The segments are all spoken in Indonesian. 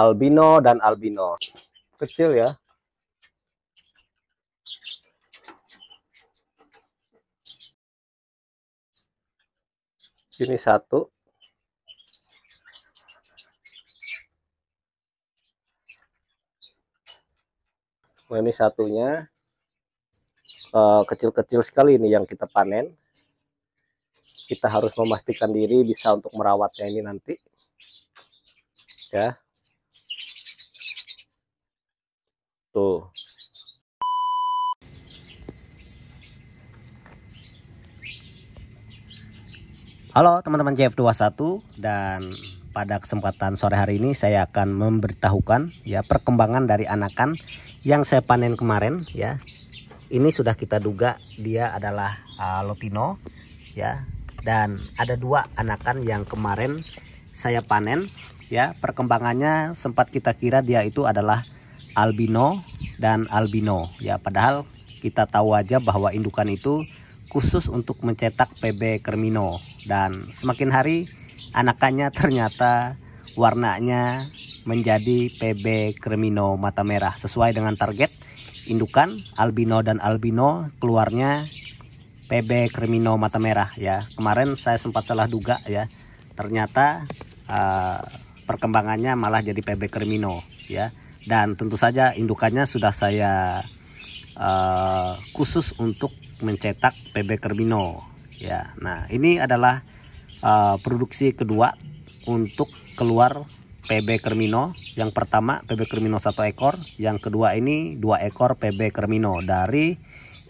albino dan albino Kecil ya. Ini satu. Nah, ini satunya eh, kecil-kecil uh, sekali ini yang kita panen. Kita harus memastikan diri bisa untuk merawatnya ini nanti. Ya, Tuh. Halo teman-teman JF21 dan pada kesempatan sore hari ini saya akan memberitahukan ya perkembangan dari anakan yang saya panen kemarin ya. Ini sudah kita duga dia adalah uh, lopino ya dan ada dua anakan yang kemarin saya panen ya perkembangannya sempat kita kira dia itu adalah albino dan albino ya padahal kita tahu aja bahwa indukan itu khusus untuk mencetak PB Kermino dan semakin hari anakannya ternyata warnanya menjadi PB Kermino mata merah sesuai dengan target indukan albino dan albino keluarnya PB Kermino mata merah ya kemarin saya sempat salah duga ya ternyata uh, perkembangannya malah jadi PB Kermino ya dan tentu saja indukannya sudah saya uh, khusus untuk mencetak PB Kerbino ya nah ini adalah uh, produksi kedua untuk keluar PB Kermino yang pertama PB Kermino satu ekor yang kedua ini dua ekor PB Kermino dari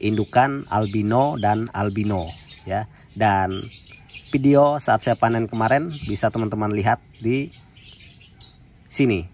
indukan albino dan albino ya dan video saat saya panen kemarin bisa teman-teman lihat di sini